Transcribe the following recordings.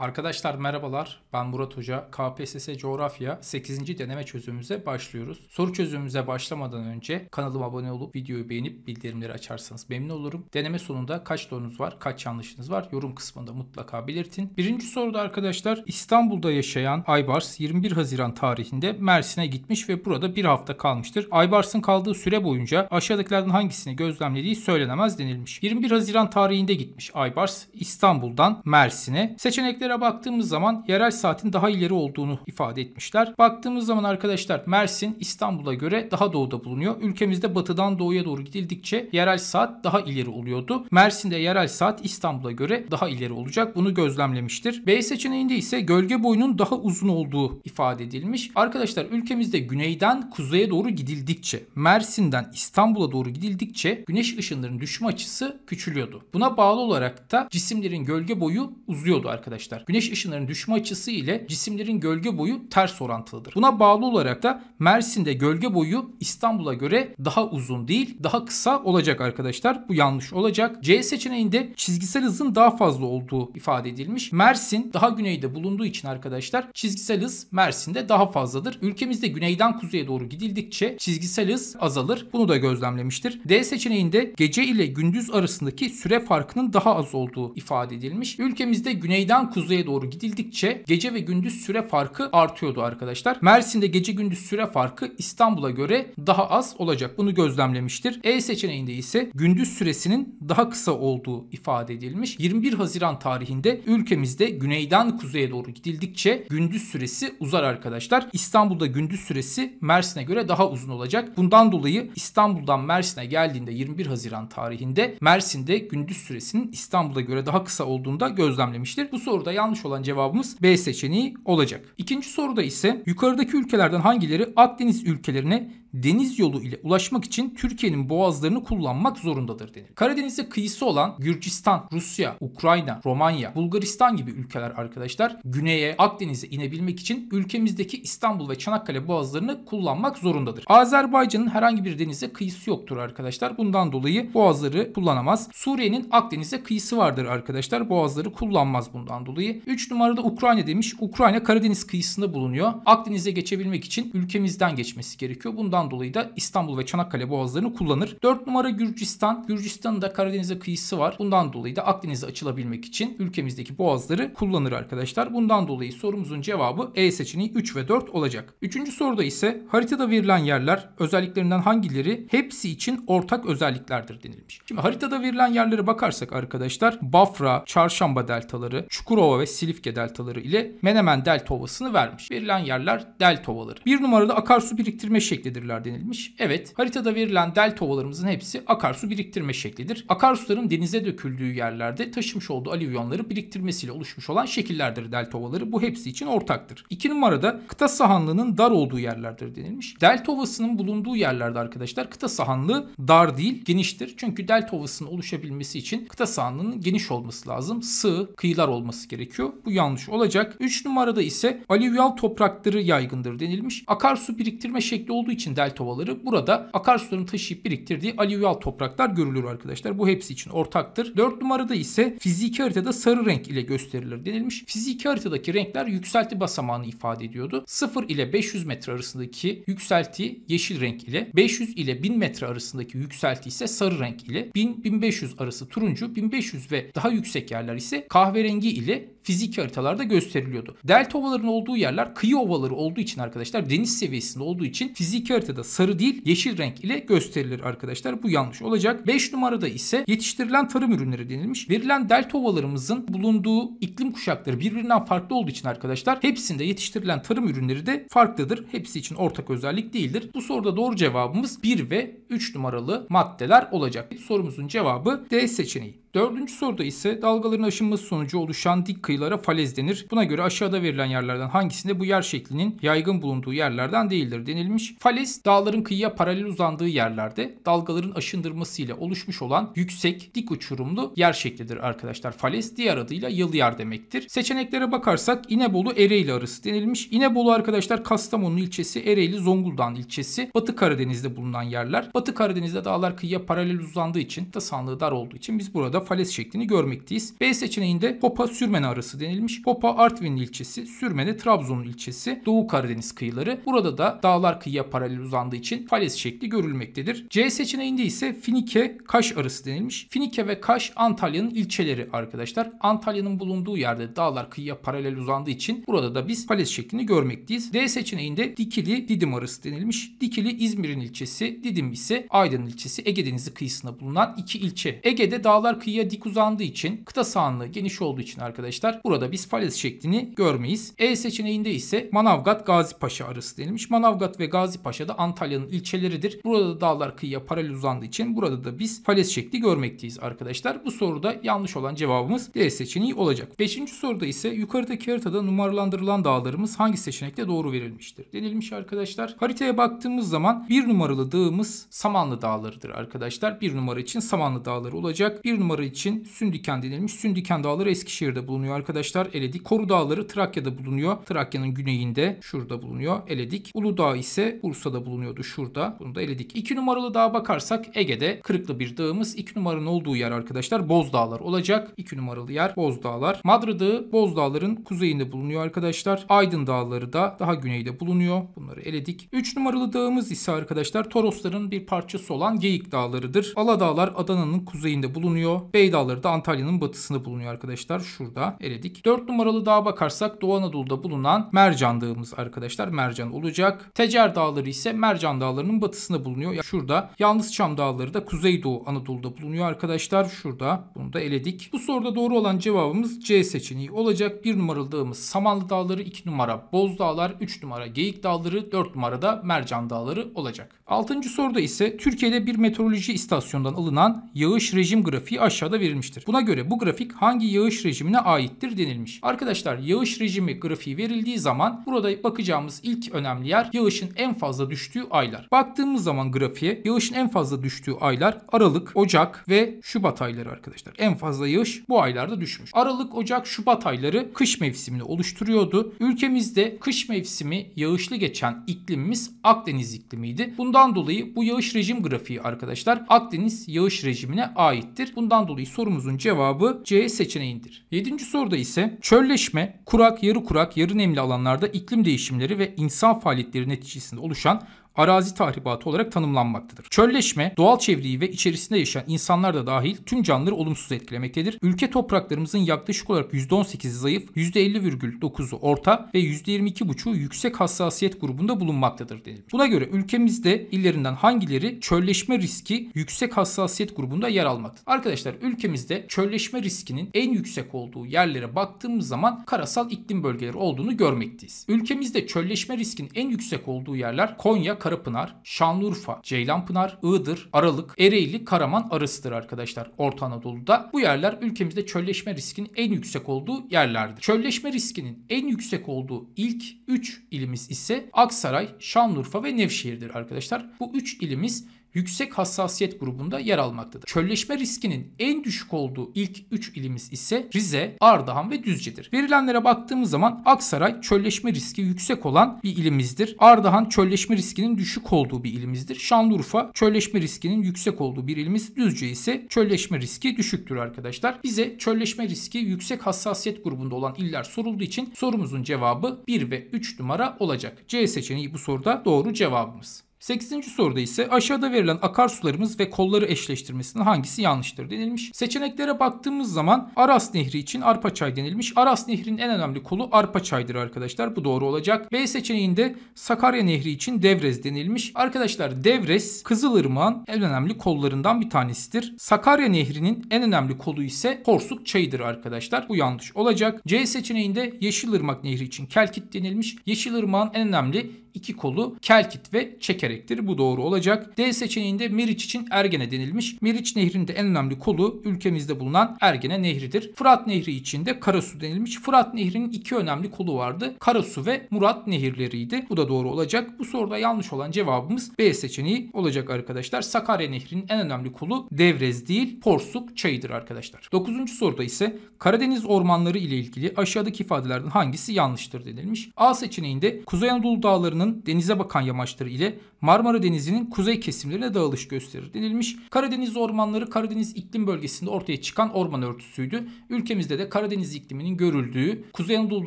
Arkadaşlar merhabalar. Ben Murat Hoca. KPSS Coğrafya 8. deneme çözümümüze başlıyoruz. Soru çözümümüze başlamadan önce kanalıma abone olup videoyu beğenip bildirimleri açarsanız memnun olurum. Deneme sonunda kaç doğrunuz var, kaç yanlışınız var yorum kısmında mutlaka belirtin. Birinci soruda arkadaşlar İstanbul'da yaşayan Aybars 21 Haziran tarihinde Mersin'e gitmiş ve burada bir hafta kalmıştır. Aybars'ın kaldığı süre boyunca aşağıdakilerden hangisini gözlemlediği söylenemez denilmiş. 21 Haziran tarihinde gitmiş Aybars İstanbul'dan Mersin'e. Seçenekler Türkçelere baktığımız zaman yerel saatin daha ileri olduğunu ifade etmişler. Baktığımız zaman arkadaşlar Mersin İstanbul'a göre daha doğuda bulunuyor. Ülkemizde batıdan doğuya doğru gidildikçe yerel saat daha ileri oluyordu. Mersin'de yerel saat İstanbul'a göre daha ileri olacak. Bunu gözlemlemiştir. B seçeneğinde ise gölge boyunun daha uzun olduğu ifade edilmiş. Arkadaşlar ülkemizde güneyden kuzeye doğru gidildikçe Mersin'den İstanbul'a doğru gidildikçe güneş ışınlarının düşme açısı küçülüyordu. Buna bağlı olarak da cisimlerin gölge boyu uzuyordu arkadaşlar beraber güneş ışınlarının düşme açısı ile cisimlerin gölge boyu ters orantılıdır. Buna bağlı olarak da Mersin'de gölge boyu İstanbul'a göre daha uzun değil daha kısa olacak arkadaşlar. Bu yanlış olacak. C seçeneğinde çizgisel hızın daha fazla olduğu ifade edilmiş. Mersin daha güneyde bulunduğu için arkadaşlar çizgisel hız Mersin'de daha fazladır. Ülkemizde güneyden kuzeye doğru gidildikçe çizgisel hız azalır. Bunu da gözlemlemiştir. D seçeneğinde gece ile gündüz arasındaki süre farkının daha az olduğu ifade edilmiş. Ülkemizde güneyden kuzeye kuzeye doğru gidildikçe gece ve gündüz süre farkı artıyordu arkadaşlar. Mersin'de gece gündüz süre farkı İstanbul'a göre daha az olacak. Bunu gözlemlemiştir. E seçeneğinde ise gündüz süresinin daha kısa olduğu ifade edilmiş. 21 Haziran tarihinde ülkemizde güneyden kuzeye doğru gidildikçe gündüz süresi uzar arkadaşlar. İstanbul'da gündüz süresi Mersin'e göre daha uzun olacak. Bundan dolayı İstanbul'dan Mersin'e geldiğinde 21 Haziran tarihinde Mersin'de gündüz süresinin İstanbul'a göre daha kısa olduğunu da gözlemlemiştir. Bu soruda yanlış olan cevabımız B seçeneği olacak. İkinci soruda ise yukarıdaki ülkelerden hangileri Akdeniz ülkelerine deniz yolu ile ulaşmak için Türkiye'nin boğazlarını kullanmak zorundadır denir. Karadeniz'e kıyısı olan Gürcistan, Rusya, Ukrayna, Romanya, Bulgaristan gibi ülkeler arkadaşlar güneye, Akdeniz'e inebilmek için ülkemizdeki İstanbul ve Çanakkale boğazlarını kullanmak zorundadır. Azerbaycan'ın herhangi bir denize kıyısı yoktur arkadaşlar. Bundan dolayı boğazları kullanamaz. Suriye'nin Akdeniz'e kıyısı vardır arkadaşlar. Boğazları kullanmaz bundan dolayı. 3 numarada Ukrayna demiş. Ukrayna Karadeniz kıyısında bulunuyor. Akdeniz'e geçebilmek için ülkemizden geçmesi gerekiyor. Bundan Bundan dolayı da İstanbul ve Çanakkale boğazlarını kullanır. 4 numara Gürcistan. Gürcistan'ın da Karadeniz'e kıyısı var. Bundan dolayı da Akdeniz'e açılabilmek için ülkemizdeki boğazları kullanır arkadaşlar. Bundan dolayı sorumuzun cevabı E seçeneği 3 ve 4 olacak. Üçüncü soruda ise haritada verilen yerler özelliklerinden hangileri hepsi için ortak özelliklerdir denilmiş. Şimdi haritada verilen yerlere bakarsak arkadaşlar Bafra, Çarşamba deltaları, Çukurova ve Silifke deltaları ile Menemen delta ovasını vermiş. Verilen yerler delta ovaları. Bir numarada akarsu biriktirme şeklidir biriktirirler denilmiş. Evet haritada verilen delta ovalarımızın hepsi akarsu biriktirme şeklidir. Akarsuların denize döküldüğü yerlerde taşımış olduğu alüvyonları biriktirmesiyle oluşmuş olan şekillerdir delta ovaları. Bu hepsi için ortaktır. İki numarada kıta sahanlığının dar olduğu yerlerdir denilmiş. Delta ovasının bulunduğu yerlerde arkadaşlar kıta sahanlığı dar değil geniştir. Çünkü delta ovasının oluşabilmesi için kıta sahanlığının geniş olması lazım. Sığ kıyılar olması gerekiyor. Bu yanlış olacak. Üç numarada ise alüvyal toprakları yaygındır denilmiş. Akarsu biriktirme şekli olduğu için deltovaları burada akarsuların taşıyıp biriktirdiği alüvyal topraklar görülür arkadaşlar. Bu hepsi için ortaktır. 4 numarada ise fiziki haritada sarı renk ile gösterilir denilmiş. Fiziki haritadaki renkler yükselti basamağını ifade ediyordu. 0 ile 500 metre arasındaki yükselti yeşil renk ile 500 ile 1000 metre arasındaki yükselti ise sarı renk ile 1000-1500 arası turuncu 1500 ve daha yüksek yerler ise kahverengi ile fiziki haritalarda gösteriliyordu. Delta ovaların olduğu yerler kıyı ovaları olduğu için arkadaşlar deniz seviyesinde olduğu için fiziki harita haritada sarı değil yeşil renk ile gösterilir arkadaşlar. Bu yanlış olacak. 5 numarada ise yetiştirilen tarım ürünleri denilmiş. Verilen delta ovalarımızın bulunduğu iklim kuşakları birbirinden farklı olduğu için arkadaşlar hepsinde yetiştirilen tarım ürünleri de farklıdır. Hepsi için ortak özellik değildir. Bu soruda doğru cevabımız 1 ve 3 numaralı maddeler olacak. Sorumuzun cevabı D seçeneği. Dördüncü soruda ise dalgaların aşınması sonucu oluşan dik kıyılara falez denir. Buna göre aşağıda verilen yerlerden hangisinde bu yer şeklinin yaygın bulunduğu yerlerden değildir denilmiş. Falez dağların kıyıya paralel uzandığı yerlerde dalgaların aşındırmasıyla oluşmuş olan yüksek dik uçurumlu yer şeklidir arkadaşlar. Falez diğer adıyla yıl yer demektir. Seçeneklere bakarsak İnebolu Ereğli arası denilmiş. İnebolu arkadaşlar Kastamonu ilçesi, Ereğli Zonguldak ilçesi, Batı Karadeniz'de bulunan yerler. Batı Karadeniz'de dağlar kıyıya paralel uzandığı için da sandığı dar olduğu için biz burada da falez şeklini görmekteyiz. B seçeneğinde Hopa Sürmen arası denilmiş. Hopa Artvin ilçesi, Sürmen'e Trabzon ilçesi, Doğu Karadeniz kıyıları. Burada da dağlar kıyıya paralel uzandığı için falez şekli görülmektedir. C seçeneğinde ise Finike Kaş arası denilmiş. Finike ve Kaş Antalya'nın ilçeleri arkadaşlar. Antalya'nın bulunduğu yerde dağlar kıyıya paralel uzandığı için burada da biz falez şeklini görmekteyiz. D seçeneğinde Dikili Didim arası denilmiş. Dikili İzmir'in ilçesi, Didim ise Aydın ilçesi Ege Denizi kıyısında bulunan iki ilçe. Ege'de dağlar kıyı kıyıya dik uzandığı için kıta sahanlığı geniş olduğu için arkadaşlar burada biz falez şeklini görmeyiz. E seçeneğinde ise Manavgat Gazi Paşa arası denilmiş. Manavgat ve Gazi Paşa da Antalya'nın ilçeleridir. Burada da dağlar kıyıya paralel uzandığı için burada da biz falez şekli görmekteyiz arkadaşlar. Bu soruda yanlış olan cevabımız D seçeneği olacak. Beşinci soruda ise yukarıdaki haritada numaralandırılan dağlarımız hangi seçenekte doğru verilmiştir? Denilmiş arkadaşlar. Haritaya baktığımız zaman bir numaralı dağımız Samanlı Dağları'dır arkadaşlar. Bir numara için Samanlı Dağları olacak. Bir numara Dağları için Sündiken denilmiş. Sündiken Dağları Eskişehir'de bulunuyor arkadaşlar. Eledik. Koru Dağları Trakya'da bulunuyor. Trakya'nın güneyinde şurada bulunuyor. Eledik. Uludağ ise Bursa'da bulunuyordu şurada. Bunu da eledik. 2 numaralı dağa bakarsak Ege'de kırıklı bir dağımız. 2 numaranın olduğu yer arkadaşlar Bozdağlar olacak. 2 numaralı yer Bozdağlar. Madra Dağı Bozdağların kuzeyinde bulunuyor arkadaşlar. Aydın Dağları da daha güneyde bulunuyor. Bunları eledik. 3 numaralı dağımız ise arkadaşlar Torosların bir parçası olan Geyik Dağları'dır. Aladağlar Adana'nın kuzeyinde bulunuyor. Beydaları da Antalya'nın batısında bulunuyor arkadaşlar. Şurada eledik. 4 numaralı dağa bakarsak Doğu Anadolu'da bulunan Mercan Dağımız arkadaşlar. Mercan olacak. Tecer Dağları ise Mercan Dağları'nın batısında bulunuyor. Şurada. Yalnız Çam Dağları da Kuzeydoğu Anadolu'da bulunuyor arkadaşlar. Şurada. Bunu da eledik. Bu soruda doğru olan cevabımız C seçeneği olacak. 1 numaralı dağımız Samanlı Dağları, 2 numara Boz Dağlar, 3 numara Geyik Dağları, 4 da Mercan Dağları olacak. 6. soruda ise Türkiye'de bir meteoroloji istasyonundan alınan yağış rejim grafiği aşağı aşağıda verilmiştir. Buna göre bu grafik hangi yağış rejimine aittir denilmiş. Arkadaşlar yağış rejimi grafiği verildiği zaman burada bakacağımız ilk önemli yer yağışın en fazla düştüğü aylar. Baktığımız zaman grafiğe yağışın en fazla düştüğü aylar Aralık, Ocak ve Şubat ayları arkadaşlar. En fazla yağış bu aylarda düşmüş. Aralık, Ocak, Şubat ayları kış mevsimini oluşturuyordu. Ülkemizde kış mevsimi yağışlı geçen iklimimiz Akdeniz iklimiydi. Bundan dolayı bu yağış rejim grafiği arkadaşlar Akdeniz yağış rejimine aittir. Bundan dolayı dolayı sorumuzun cevabı C seçeneğindir. 7. soruda ise çölleşme, kurak, yarı kurak, yarı nemli alanlarda iklim değişimleri ve insan faaliyetleri neticesinde oluşan arazi tahribatı olarak tanımlanmaktadır. Çölleşme, doğal çevreyi ve içerisinde yaşayan insanlar da dahil tüm canlıları olumsuz etkilemektedir. Ülke topraklarımızın yaklaşık olarak %18'i zayıf, %50,9'u orta ve %22,5'u yüksek hassasiyet grubunda bulunmaktadır denilmiş. Buna göre ülkemizde illerinden hangileri çölleşme riski yüksek hassasiyet grubunda yer almaktadır? Arkadaşlar ülkemizde çölleşme riskinin en yüksek olduğu yerlere baktığımız zaman karasal iklim bölgeleri olduğunu görmekteyiz. Ülkemizde çölleşme riskinin en yüksek olduğu yerler Konya, Karapınar, Şanlıurfa, Ceylanpınar, Iğdır, Aralık, Ereğli, Karaman arasıdır arkadaşlar Orta Anadolu'da. Bu yerler ülkemizde çölleşme riskinin en yüksek olduğu yerlerdir. Çölleşme riskinin en yüksek olduğu ilk 3 ilimiz ise Aksaray, Şanlıurfa ve Nevşehir'dir arkadaşlar. Bu 3 ilimiz yüksek hassasiyet grubunda yer almaktadır. Çölleşme riskinin en düşük olduğu ilk 3 ilimiz ise Rize, Ardahan ve Düzce'dir. Verilenlere baktığımız zaman Aksaray çölleşme riski yüksek olan bir ilimizdir. Ardahan çölleşme riskinin düşük olduğu bir ilimizdir. Şanlıurfa çölleşme riskinin yüksek olduğu bir ilimiz. Düzce ise çölleşme riski düşüktür arkadaşlar. Bize çölleşme riski yüksek hassasiyet grubunda olan iller sorulduğu için sorumuzun cevabı 1 ve 3 numara olacak. C seçeneği bu soruda doğru cevabımız sekizinci soruda ise aşağıda verilen akarsularımız ve kolları eşleştirmesinin hangisi yanlıştır denilmiş. Seçeneklere baktığımız zaman Aras Nehri için Arpaçay denilmiş. Aras Nehri'nin en önemli kolu Arpaçay'dır arkadaşlar. Bu doğru olacak. B seçeneğinde Sakarya Nehri için Devrez denilmiş. Arkadaşlar Devrez Kızılırmak'ın en önemli kollarından bir tanesidir. Sakarya Nehri'nin en önemli kolu ise korsuk Çayı'dır arkadaşlar. Bu yanlış olacak. C seçeneğinde Yeşilırmak Nehri için Kelkit denilmiş. Yeşilırmak'ın en önemli iki kolu Kelkit ve Çekerek'tir. Bu doğru olacak. D seçeneğinde Meriç için Ergene denilmiş. Meriç nehrinde en önemli kolu ülkemizde bulunan Ergene Nehri'dir. Fırat Nehri için de Karasu denilmiş. Fırat Nehri'nin iki önemli kolu vardı. Karasu ve Murat Nehirleriydi. Bu da doğru olacak. Bu soruda yanlış olan cevabımız B seçeneği olacak arkadaşlar. Sakarya Nehri'nin en önemli kolu Devrez değil Porsuk çayıdır arkadaşlar. Dokuzuncu soruda ise Karadeniz ormanları ile ilgili aşağıdaki ifadelerden hangisi yanlıştır denilmiş. A seçeneğinde Kuzey Anadolu dağlarının Adası'nın denize bakan yamaçları ile Marmara Denizi'nin kuzey kesimlerine dağılış gösterir denilmiş. Karadeniz ormanları Karadeniz iklim bölgesinde ortaya çıkan orman örtüsüydü. Ülkemizde de Karadeniz ikliminin görüldüğü Kuzey Anadolu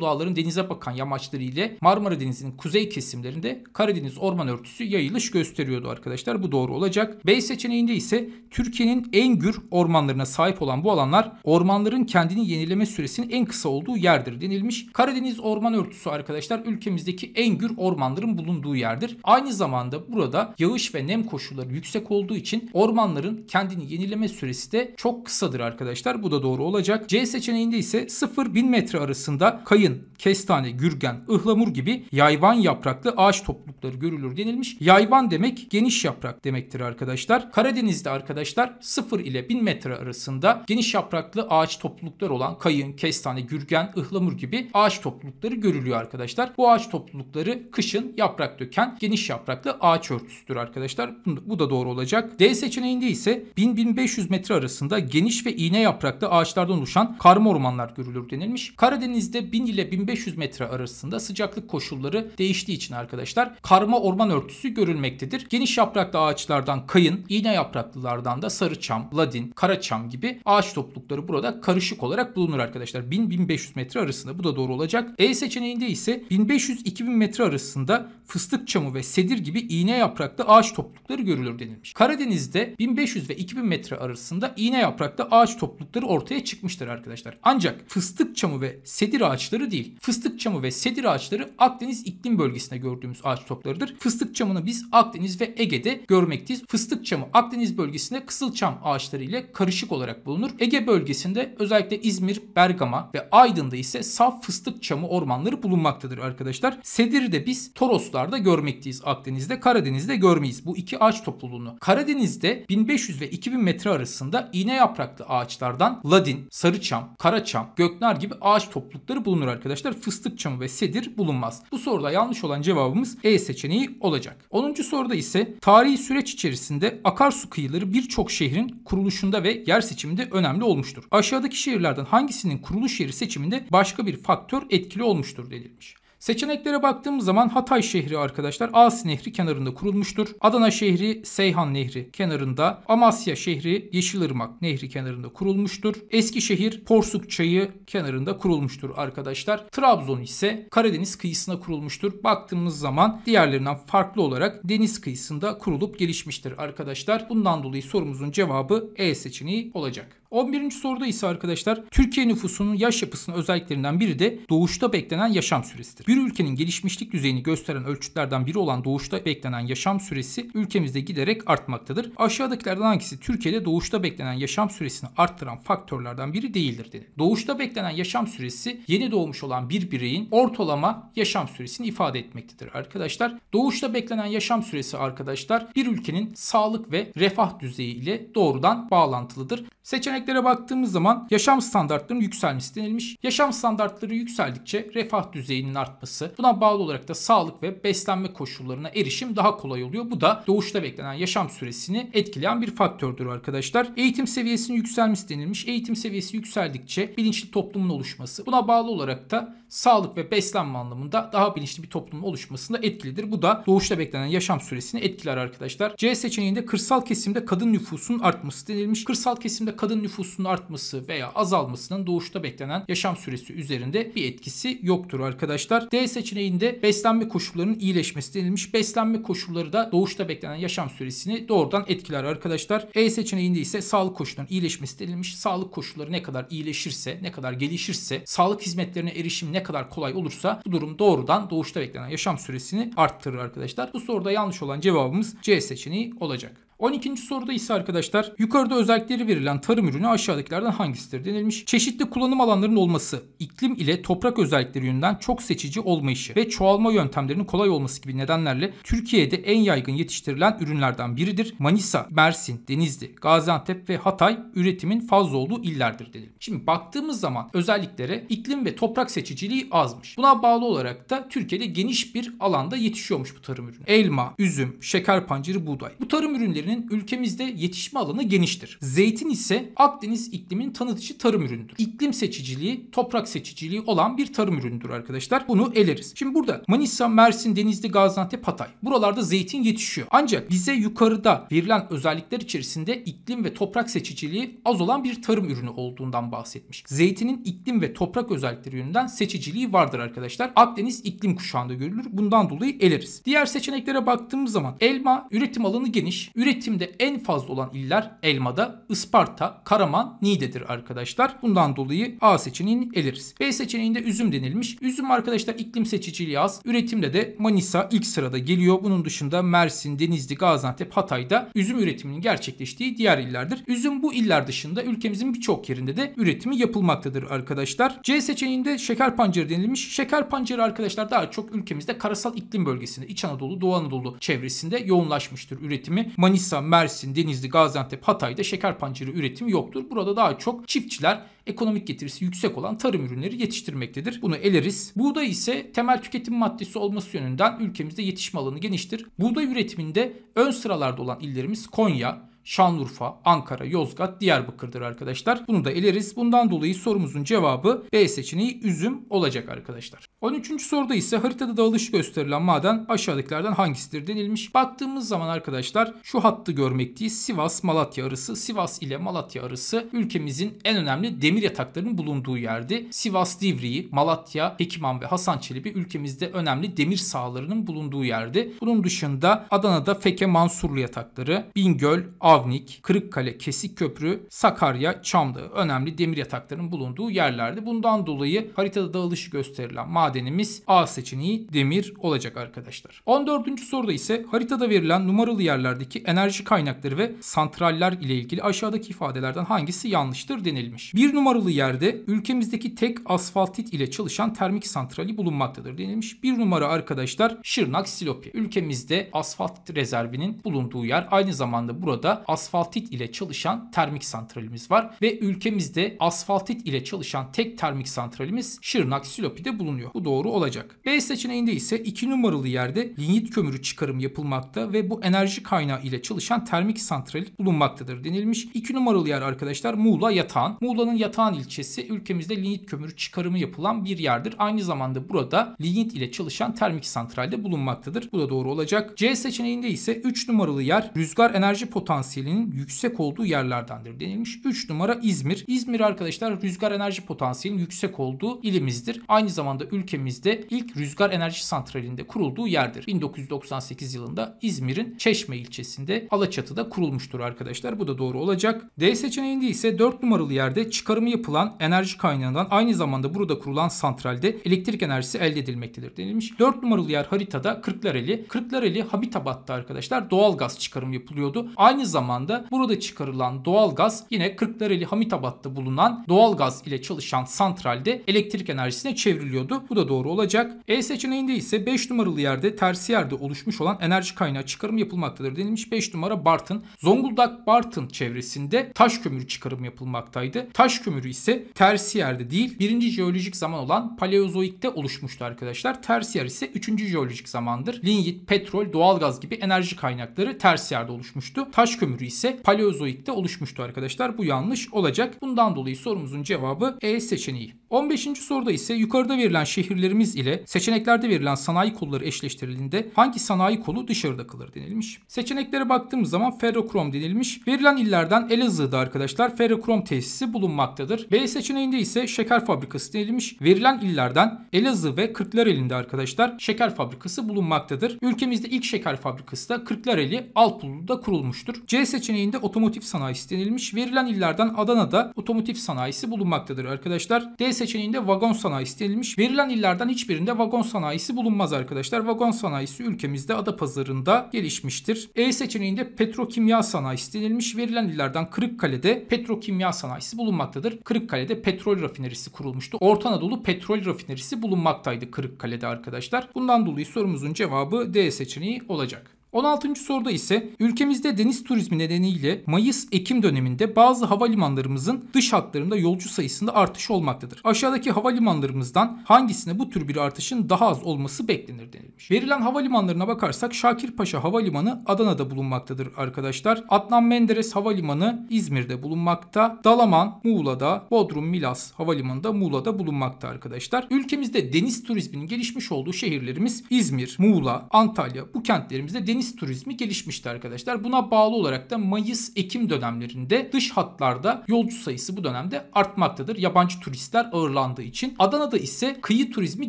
Dağları'nın denize bakan yamaçları ile Marmara Denizi'nin kuzey kesimlerinde Karadeniz orman örtüsü yayılış gösteriyordu arkadaşlar. Bu doğru olacak. B seçeneğinde ise Türkiye'nin en gür ormanlarına sahip olan bu alanlar ormanların kendini yenileme süresinin en kısa olduğu yerdir denilmiş. Karadeniz orman örtüsü arkadaşlar ülkemizdeki en gür ormanların bulunduğu yerdir. Aynı zamanda burada yağış ve nem koşulları yüksek olduğu için ormanların kendini yenileme süresi de çok kısadır arkadaşlar. Bu da doğru olacak. C seçeneğinde ise 0-1000 metre arasında kayın, kestane, gürgen, ıhlamur gibi yayvan yapraklı ağaç toplulukları görülür denilmiş. Yayvan demek geniş yaprak demektir arkadaşlar. Karadeniz'de arkadaşlar 0 ile 1000 metre arasında geniş yapraklı ağaç toplulukları olan kayın, kestane, gürgen, ıhlamur gibi ağaç toplulukları görülüyor arkadaşlar. Bu ağaç toplulukları kışın yaprak döken geniş yapraklı ağaç ağaç arkadaşlar. Bu da doğru olacak. D seçeneğinde ise 1000-1500 metre arasında geniş ve iğne yapraklı ağaçlardan oluşan karma ormanlar görülür denilmiş. Karadeniz'de 1000 ile 1500 metre arasında sıcaklık koşulları değiştiği için arkadaşlar karma orman örtüsü görülmektedir. Geniş yapraklı ağaçlardan kayın, iğne yapraklılardan da sarı çam, ladin, kara çam gibi ağaç toplulukları burada karışık olarak bulunur arkadaşlar. 1000-1500 metre arasında bu da doğru olacak. E seçeneğinde ise 1500-2000 metre arasında fıstık çamı ve sedir gibi iğne iğne yapraklı ağaç toplulukları görülür denilmiş. Karadeniz'de 1500 ve 2000 metre arasında iğne yapraklı ağaç toplulukları ortaya çıkmıştır arkadaşlar. Ancak fıstık çamı ve sedir ağaçları değil. Fıstık çamı ve sedir ağaçları Akdeniz iklim bölgesinde gördüğümüz ağaç topluluklarıdır. Fıstık çamını biz Akdeniz ve Ege'de görmekteyiz. Fıstık çamı Akdeniz bölgesinde kızılçam ağaçları ile karışık olarak bulunur. Ege bölgesinde özellikle İzmir, Bergama ve Aydın'da ise saf fıstık çamı ormanları bulunmaktadır arkadaşlar. Sedir de biz Toroslar'da görmekteyiz Akdeniz'de. Kar Karadeniz'de görmeyiz. Bu iki ağaç topluluğunu. Karadeniz'de 1500 ve 2000 metre arasında iğne yapraklı ağaçlardan ladin, sarıçam, karaçam, göknar gibi ağaç toplulukları bulunur arkadaşlar. Fıstık çamı ve sedir bulunmaz. Bu soruda yanlış olan cevabımız E seçeneği olacak. 10. soruda ise tarihi süreç içerisinde akarsu kıyıları birçok şehrin kuruluşunda ve yer seçiminde önemli olmuştur. Aşağıdaki şehirlerden hangisinin kuruluş yeri seçiminde başka bir faktör etkili olmuştur denilmiş. Seçeneklere baktığımız zaman Hatay şehri arkadaşlar Asi Nehri kenarında kurulmuştur. Adana şehri Seyhan Nehri kenarında, Amasya şehri Yeşilırmak Nehri kenarında kurulmuştur. Eskişehir Porsuk Çayı kenarında kurulmuştur arkadaşlar. Trabzon ise Karadeniz kıyısına kurulmuştur. Baktığımız zaman diğerlerinden farklı olarak deniz kıyısında kurulup gelişmiştir arkadaşlar. Bundan dolayı sorumuzun cevabı E seçeneği olacak. 11. soruda ise arkadaşlar Türkiye nüfusunun yaş yapısının özelliklerinden biri de doğuşta beklenen yaşam süresidir. Bir ülkenin gelişmişlik düzeyini gösteren ölçütlerden biri olan doğuşta beklenen yaşam süresi ülkemizde giderek artmaktadır. Aşağıdakilerden hangisi Türkiye'de doğuşta beklenen yaşam süresini arttıran faktörlerden biri değildir dedi. Doğuşta beklenen yaşam süresi yeni doğmuş olan bir bireyin ortalama yaşam süresini ifade etmektedir arkadaşlar. Doğuşta beklenen yaşam süresi arkadaşlar bir ülkenin sağlık ve refah düzeyi ile doğrudan bağlantılıdır. Seçenek örneklere baktığımız zaman yaşam standartlarının yükselmesi denilmiş. Yaşam standartları yükseldikçe refah düzeyinin artması, buna bağlı olarak da sağlık ve beslenme koşullarına erişim daha kolay oluyor. Bu da doğuşta beklenen yaşam süresini etkileyen bir faktördür arkadaşlar. Eğitim seviyesinin yükselmesi denilmiş. Eğitim seviyesi yükseldikçe bilinçli toplumun oluşması, buna bağlı olarak da sağlık ve beslenme anlamında daha bilinçli bir toplumun oluşmasında etkilidir. Bu da doğuşta beklenen yaşam süresini etkiler arkadaşlar. C seçeneğinde kırsal kesimde kadın nüfusun artması denilmiş. Kırsal kesimde kadın nüfusunun artması veya azalmasının doğuşta beklenen yaşam süresi üzerinde bir etkisi yoktur arkadaşlar. D seçeneğinde beslenme koşullarının iyileşmesi denilmiş. Beslenme koşulları da doğuşta beklenen yaşam süresini doğrudan etkiler arkadaşlar. E seçeneğinde ise sağlık koşullarının iyileşmesi denilmiş. Sağlık koşulları ne kadar iyileşirse, ne kadar gelişirse, sağlık hizmetlerine erişim ne kadar kolay olursa bu durum doğrudan doğuşta beklenen yaşam süresini arttırır arkadaşlar. Bu soruda yanlış olan cevabımız C seçeneği olacak. 12. soruda ise arkadaşlar yukarıda özellikleri verilen tarım ürünü aşağıdakilerden hangisidir denilmiş. Çeşitli kullanım alanlarının olması, iklim ile toprak özellikleri yönünden çok seçici olmayışı ve çoğalma yöntemlerinin kolay olması gibi nedenlerle Türkiye'de en yaygın yetiştirilen ürünlerden biridir. Manisa, Mersin, Denizli, Gaziantep ve Hatay üretimin fazla olduğu illerdir denilmiş. Şimdi baktığımız zaman özelliklere iklim ve toprak seçiciliği azmış. Buna bağlı olarak da Türkiye'de geniş bir alanda yetişiyormuş bu tarım ürünü. Elma, üzüm, şeker pancarı, buğday. Bu tarım ürünlerinin zeytinin ülkemizde yetişme alanı geniştir. Zeytin ise Akdeniz iklimin tanıtıcı tarım ürünüdür. İklim seçiciliği, toprak seçiciliği olan bir tarım ürünüdür arkadaşlar. Bunu eleriz. Şimdi burada Manisa, Mersin, Denizli, Gaziantep, Hatay. Buralarda zeytin yetişiyor. Ancak bize yukarıda verilen özellikler içerisinde iklim ve toprak seçiciliği az olan bir tarım ürünü olduğundan bahsetmiş. Zeytinin iklim ve toprak özellikleri yönünden seçiciliği vardır arkadaşlar. Akdeniz iklim kuşağında görülür. Bundan dolayı eleriz. Diğer seçeneklere baktığımız zaman elma üretim alanı geniş. Üretim üretimde en fazla olan iller elmada Isparta, Karaman, Niğde'dir arkadaşlar. Bundan dolayı A seçeneğini eliriz. B seçeneğinde üzüm denilmiş. Üzüm arkadaşlar iklim seçiciliği az. Üretimde de Manisa ilk sırada geliyor. Bunun dışında Mersin, Denizli, Gaziantep, Hatay'da üzüm üretiminin gerçekleştiği diğer illerdir. Üzüm bu iller dışında ülkemizin birçok yerinde de üretimi yapılmaktadır arkadaşlar. C seçeneğinde şeker pancarı denilmiş. Şeker pancarı arkadaşlar daha çok ülkemizde karasal iklim bölgesinde İç Anadolu, Doğu Anadolu çevresinde yoğunlaşmıştır üretimi. Manisa Nisan, Mersin, Denizli, Gaziantep, Hatay'da şeker pancarı üretimi yoktur. Burada daha çok çiftçiler ekonomik getirisi yüksek olan tarım ürünleri yetiştirmektedir. Bunu eleriz. Buğday ise temel tüketim maddesi olması yönünden ülkemizde yetişme alanı geniştir. Buğday üretiminde ön sıralarda olan illerimiz Konya, Şanlıurfa, Ankara, Yozgat, Diyarbakır'dır arkadaşlar. Bunu da eleriz. Bundan dolayı sorumuzun cevabı B seçeneği üzüm olacak arkadaşlar. 13. soruda ise haritada dağılış gösterilen maden aşağıdakilerden hangisidir denilmiş. Baktığımız zaman arkadaşlar şu hattı görmekteyiz. Sivas, Malatya arası. Sivas ile Malatya arası ülkemizin en önemli demir yataklarının bulunduğu yerdi. Sivas Divriği, Malatya, Hekiman ve Hasan Çelebi ülkemizde önemli demir sahalarının bulunduğu yerdi. Bunun dışında Adana'da Feke Mansurlu yatakları, Bingöl, Ar Avnik, Kırıkkale, Köprü, Sakarya, Çamdağı önemli demir yataklarının bulunduğu yerlerdi. Bundan dolayı haritada dağılışı gösterilen madenimiz A seçeneği demir olacak arkadaşlar. 14. soruda ise haritada verilen numaralı yerlerdeki enerji kaynakları ve santraller ile ilgili aşağıdaki ifadelerden hangisi yanlıştır denilmiş. Bir numaralı yerde ülkemizdeki tek asfaltit ile çalışan termik santrali bulunmaktadır denilmiş. Bir numara arkadaşlar Şırnak Silopi. Ülkemizde asfalt rezervinin bulunduğu yer aynı zamanda burada asfaltit ile çalışan termik santralimiz var ve ülkemizde asfaltit ile çalışan tek termik santralimiz Şırnak Silopi'de bulunuyor. Bu doğru olacak. B seçeneğinde ise 2 numaralı yerde linyit kömürü çıkarım yapılmakta ve bu enerji kaynağı ile çalışan termik santral bulunmaktadır denilmiş. 2 numaralı yer arkadaşlar Muğla Yatağan. Muğla'nın Yatağan ilçesi ülkemizde linyit kömürü çıkarımı yapılan bir yerdir. Aynı zamanda burada linyit ile çalışan termik santralde bulunmaktadır. Bu da doğru olacak. C seçeneğinde ise 3 numaralı yer rüzgar enerji potansiyeli potansiyelinin yüksek olduğu yerlerdendir denilmiş. 3 numara İzmir. İzmir arkadaşlar rüzgar enerji potansiyelinin yüksek olduğu ilimizdir. Aynı zamanda ülkemizde ilk rüzgar enerji santralinde kurulduğu yerdir. 1998 yılında İzmir'in Çeşme ilçesinde Alaçatı'da kurulmuştur arkadaşlar. Bu da doğru olacak. D seçeneğinde ise 4 numaralı yerde çıkarımı yapılan enerji kaynağından aynı zamanda burada kurulan santralde elektrik enerjisi elde edilmektedir denilmiş. 4 numaralı yer haritada Kırklareli. Kırklareli Habitabat'ta arkadaşlar Doğalgaz gaz çıkarım yapılıyordu. Aynı zamanda zamanda burada çıkarılan doğal gaz yine Kırklareli Hamitabat'ta bulunan doğal gaz ile çalışan santralde elektrik enerjisine çevriliyordu. Bu da doğru olacak. E seçeneğinde ise 5 numaralı yerde tersi yerde oluşmuş olan enerji kaynağı çıkarım yapılmaktadır denilmiş. 5 numara Bartın. Zonguldak Bartın çevresinde taş kömürü çıkarım yapılmaktaydı. Taş kömürü ise tersi yerde değil birinci jeolojik zaman olan Paleozoik'te oluşmuştu arkadaşlar. Tersi yer ise 3. jeolojik zamandır. Linyit, petrol, doğalgaz gibi enerji kaynakları tersi yerde oluşmuştu. Taş kömürü ömrü ise Paleozoik'te oluşmuştu arkadaşlar. Bu yanlış olacak. Bundan dolayı sorumuzun cevabı E seçeneği. 15. soruda ise yukarıda verilen şehirlerimiz ile seçeneklerde verilen sanayi kolları eşleştirildiğinde hangi sanayi kolu dışarıda kalır denilmiş. Seçeneklere baktığımız zaman ferrokrom denilmiş. Verilen illerden Elazığ'da arkadaşlar ferrokrom tesisi bulunmaktadır. B seçeneğinde ise şeker fabrikası denilmiş. Verilen illerden Elazığ ve Kırklareli'nde arkadaşlar şeker fabrikası bulunmaktadır. Ülkemizde ilk şeker fabrikası da Kırklareli Alpulu'da kurulmuştur. C D seçeneğinde otomotiv sanayi istenilmiş. Verilen illerden Adana'da otomotiv sanayisi bulunmaktadır arkadaşlar. D seçeneğinde vagon sanayi istenilmiş. Verilen illerden hiçbirinde vagon sanayisi bulunmaz arkadaşlar. Vagon sanayisi ülkemizde Adapazarı'nda gelişmiştir. E seçeneğinde petrokimya sanayi istenilmiş. Verilen illerden Kırıkkale'de petrokimya sanayisi bulunmaktadır. Kırıkkale'de petrol rafinerisi kurulmuştu. Orta Anadolu petrol rafinerisi bulunmaktaydı Kırıkkale'de arkadaşlar. Bundan dolayı sorumuzun cevabı D seçeneği olacak. 16. soruda ise ülkemizde deniz turizmi nedeniyle Mayıs-Ekim döneminde bazı havalimanlarımızın dış hatlarında yolcu sayısında artış olmaktadır. Aşağıdaki havalimanlarımızdan hangisine bu tür bir artışın daha az olması beklenir denilmiş. Verilen havalimanlarına bakarsak Şakirpaşa Havalimanı Adana'da bulunmaktadır arkadaşlar. Adnan Menderes Havalimanı İzmir'de bulunmakta. Dalaman Muğla'da, Bodrum Milas Havalimanı da Muğla'da bulunmakta arkadaşlar. Ülkemizde deniz turizminin gelişmiş olduğu şehirlerimiz İzmir, Muğla, Antalya bu kentlerimizde deniz deniz turizmi gelişmişti arkadaşlar. Buna bağlı olarak da Mayıs-Ekim dönemlerinde dış hatlarda yolcu sayısı bu dönemde artmaktadır. Yabancı turistler ağırlandığı için. Adana'da ise kıyı turizmi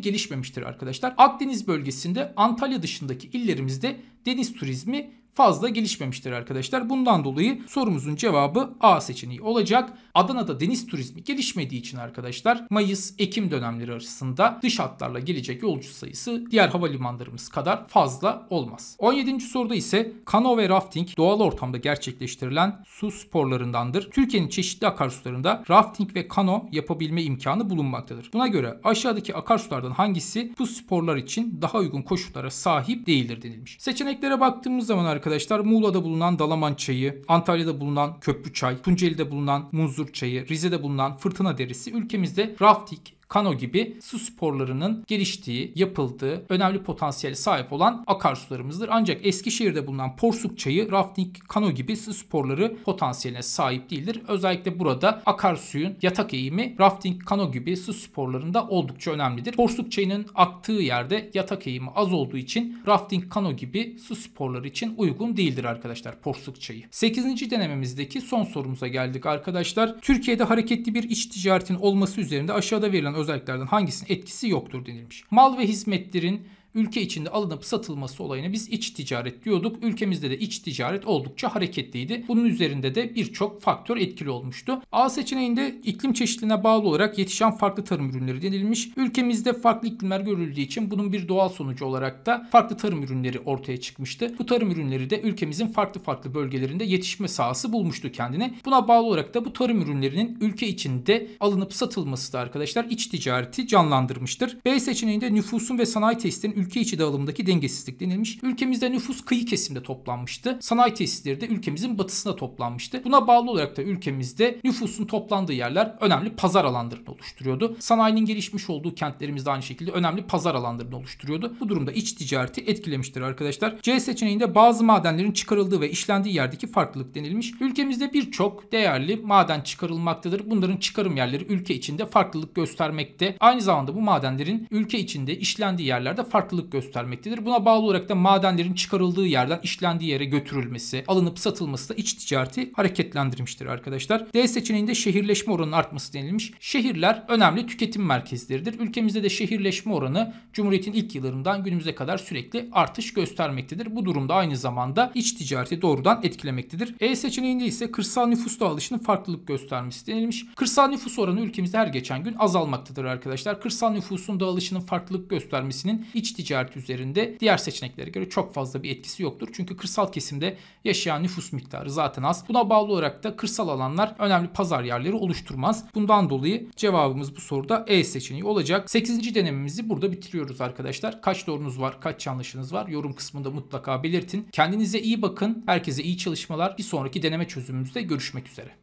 gelişmemiştir arkadaşlar. Akdeniz bölgesinde Antalya dışındaki illerimizde deniz turizmi fazla gelişmemiştir arkadaşlar. Bundan dolayı sorumuzun cevabı A seçeneği olacak. Adana'da deniz turizmi gelişmediği için arkadaşlar Mayıs-Ekim dönemleri arasında dış hatlarla gelecek yolcu sayısı diğer havalimanlarımız kadar fazla olmaz. 17. soruda ise kano ve rafting doğal ortamda gerçekleştirilen su sporlarındandır. Türkiye'nin çeşitli akarsularında rafting ve kano yapabilme imkanı bulunmaktadır. Buna göre aşağıdaki akarsulardan hangisi bu sporlar için daha uygun koşullara sahip değildir denilmiş. Seçeneklere baktığımız zaman arkadaşlar arkadaşlar Muğla'da bulunan Dalaman çayı, Antalya'da bulunan Köprü çay, Tunceli'de bulunan Muzur çayı, Rize'de bulunan Fırtına derisi ülkemizde rafting, kano gibi su sporlarının geliştiği, yapıldığı, önemli potansiyeli sahip olan akarsularımızdır. Ancak Eskişehir'de bulunan Porsuk Çayı, rafting, kano gibi su sporları potansiyeline sahip değildir. Özellikle burada akarsuyun yatak eğimi rafting, kano gibi su sporlarında oldukça önemlidir. Porsuk Çayı'nın aktığı yerde yatak eğimi az olduğu için rafting, kano gibi su sporları için uygun değildir arkadaşlar Porsuk Çayı. 8. denememizdeki son sorumuza geldik arkadaşlar. Türkiye'de hareketli bir iç ticaretin olması üzerinde aşağıda verilen özelliklerden hangisinin etkisi yoktur denilmiş. Mal ve hizmetlerin ülke içinde alınıp satılması olayını biz iç ticaret diyorduk. Ülkemizde de iç ticaret oldukça hareketliydi. Bunun üzerinde de birçok faktör etkili olmuştu. A seçeneğinde iklim çeşitliliğine bağlı olarak yetişen farklı tarım ürünleri denilmiş. Ülkemizde farklı iklimler görüldüğü için bunun bir doğal sonucu olarak da farklı tarım ürünleri ortaya çıkmıştı. Bu tarım ürünleri de ülkemizin farklı farklı bölgelerinde yetişme sahası bulmuştu kendine. Buna bağlı olarak da bu tarım ürünlerinin ülke içinde alınıp satılması da arkadaşlar iç ticareti canlandırmıştır. B seçeneğinde nüfusun ve sanayi tesislerinin ülke içi dağılımındaki dengesizlik denilmiş. Ülkemizde nüfus kıyı kesimde toplanmıştı. Sanayi tesisleri de ülkemizin batısına toplanmıştı. Buna bağlı olarak da ülkemizde nüfusun toplandığı yerler önemli pazar alanlarını oluşturuyordu. Sanayinin gelişmiş olduğu kentlerimizde aynı şekilde önemli pazar alanlarını oluşturuyordu. Bu durumda iç ticareti etkilemiştir arkadaşlar. C seçeneğinde bazı madenlerin çıkarıldığı ve işlendiği yerdeki farklılık denilmiş. Ülkemizde birçok değerli maden çıkarılmaktadır. Bunların çıkarım yerleri ülke içinde farklılık göstermekte. Aynı zamanda bu madenlerin ülke içinde işlendiği yerlerde farklılık farklılık göstermektedir. Buna bağlı olarak da madenlerin çıkarıldığı yerden işlendiği yere götürülmesi, alınıp satılması da iç ticareti hareketlendirmiştir arkadaşlar. D seçeneğinde şehirleşme oranı artması denilmiş. Şehirler önemli tüketim merkezleridir. Ülkemizde de şehirleşme oranı Cumhuriyet'in ilk yıllarından günümüze kadar sürekli artış göstermektedir. Bu durumda aynı zamanda iç ticareti doğrudan etkilemektedir. E seçeneğinde ise kırsal nüfus dağılışının farklılık göstermesi denilmiş. Kırsal nüfus oranı ülkemizde her geçen gün azalmaktadır arkadaşlar. Kırsal nüfusun dağılışının farklılık göstermesinin iç ticareti üzerinde diğer seçeneklere göre çok fazla bir etkisi yoktur. Çünkü kırsal kesimde yaşayan nüfus miktarı zaten az. Buna bağlı olarak da kırsal alanlar önemli pazar yerleri oluşturmaz. Bundan dolayı cevabımız bu soruda E seçeneği olacak. 8. denememizi burada bitiriyoruz arkadaşlar. Kaç doğrunuz var, kaç yanlışınız var yorum kısmında mutlaka belirtin. Kendinize iyi bakın. Herkese iyi çalışmalar. Bir sonraki deneme çözümümüzde görüşmek üzere.